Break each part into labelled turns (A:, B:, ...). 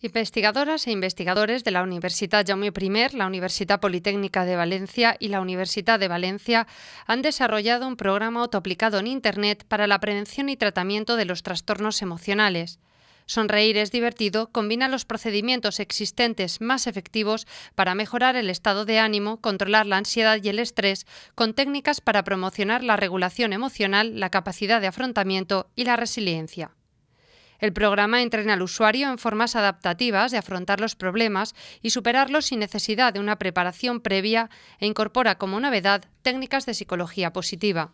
A: Investigadoras e investigadores de la Universidad Jaume I, la Universidad Politécnica de Valencia y la Universidad de Valencia han desarrollado un programa autoaplicado en Internet para la prevención y tratamiento de los trastornos emocionales. Sonreír es divertido combina los procedimientos existentes más efectivos para mejorar el estado de ánimo, controlar la ansiedad y el estrés, con técnicas para promocionar la regulación emocional, la capacidad de afrontamiento y la resiliencia. El programa entrena al usuario en formas adaptativas de afrontar los problemas y superarlos sin necesidad de una preparación previa e incorpora como novedad técnicas de psicología positiva.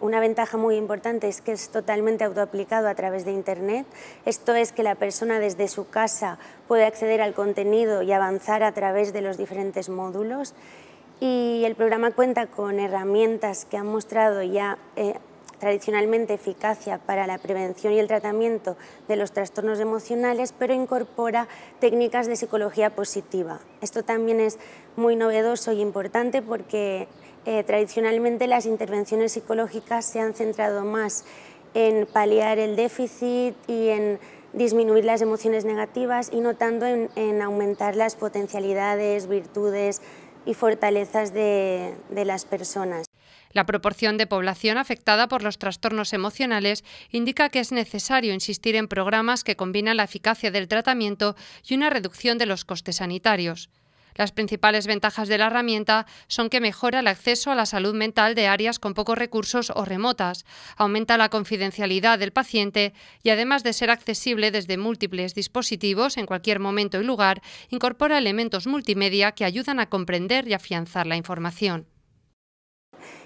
B: Una ventaja muy importante es que es totalmente autoaplicado a través de Internet. Esto es que la persona desde su casa puede acceder al contenido y avanzar a través de los diferentes módulos. Y el programa cuenta con herramientas que han mostrado ya eh, tradicionalmente eficacia para la prevención y el tratamiento de los trastornos emocionales, pero incorpora técnicas de psicología positiva. Esto también es muy novedoso y importante porque eh, tradicionalmente las intervenciones psicológicas se han centrado más en paliar el déficit y en disminuir las emociones negativas y no tanto en, aumentar las potencialidades, virtudes y fortalezas de las personas.
A: La proporción de población afectada por los trastornos emocionales indica que es necesario insistir en programas que combinan la eficacia del tratamiento y una reducción de los costes sanitarios. Las principales ventajas de la herramienta son que mejora el acceso a la salud mental de áreas con pocos recursos o remotas, aumenta la confidencialidad del paciente y además de ser accesible desde múltiples dispositivos en cualquier momento y lugar, incorpora elementos multimedia que ayudan a comprender y afianzar la información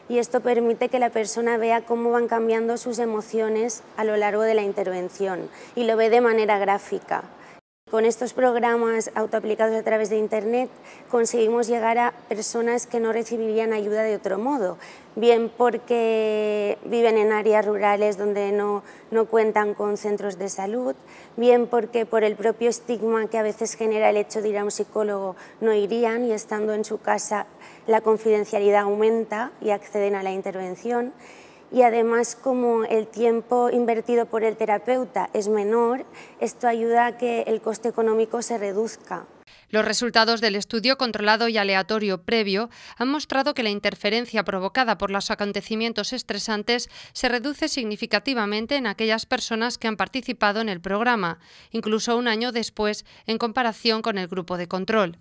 B: y esto permite que la persona vea cómo van cambiando sus emociones a lo largo de la intervención y lo ve de manera gráfica. Con estos programas autoaplicados a través de Internet conseguimos llegar a personas que no recibirían ayuda de otro modo, bien porque viven en áreas rurales donde no, no cuentan con centros de salud, bien porque por el propio estigma que a veces genera el hecho de ir a un psicólogo no irían y estando en su casa la confidencialidad aumenta y acceden a la intervención y además como el tiempo invertido por el terapeuta es menor, esto ayuda a que el coste económico se reduzca.
A: Los resultados del estudio controlado y aleatorio previo han mostrado que la interferencia provocada por los acontecimientos estresantes se reduce significativamente en aquellas personas que han participado en el programa, incluso un año después en comparación con el grupo de control.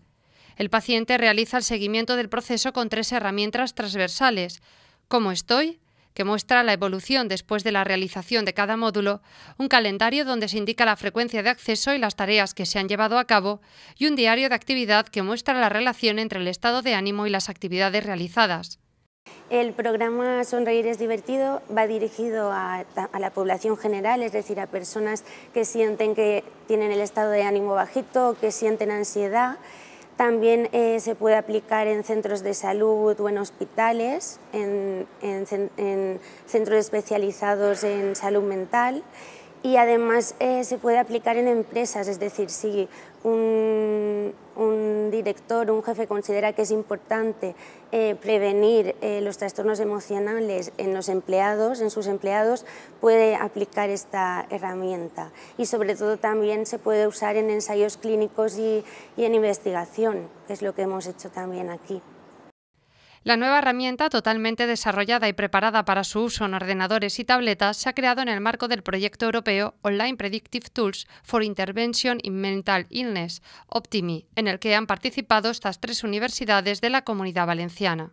A: El paciente realiza el seguimiento del proceso con tres herramientas transversales, cómo estoy, que muestra la evolución después de la realización de cada módulo, un calendario donde se indica la frecuencia de acceso y las tareas que se han llevado a cabo, y un diario de actividad que muestra la relación entre el estado de ánimo y las actividades realizadas.
B: El programa Sonreír es divertido va dirigido a, la población general, es decir, a personas que sienten que tienen el estado de ánimo bajito, que sienten ansiedad también eh, se puede aplicar en centros de salud o en hospitales, en centros especializados en salud mental y además eh, se puede aplicar en empresas, es decir, si un, director, un jefe considera que es importante eh, prevenir eh, los trastornos emocionales en los empleados, en sus empleados, puede aplicar esta herramienta y sobre todo también se puede usar en ensayos clínicos y en investigación, que es lo que hemos hecho también aquí.
A: La nueva herramienta, totalmente desarrollada y preparada para su uso en ordenadores y tabletas, se ha creado en el marco del proyecto europeo Online Predictive Tools for Intervention in Mental Illness, Optimi, en el que han participado estas tres universidades de la Comunidad Valenciana.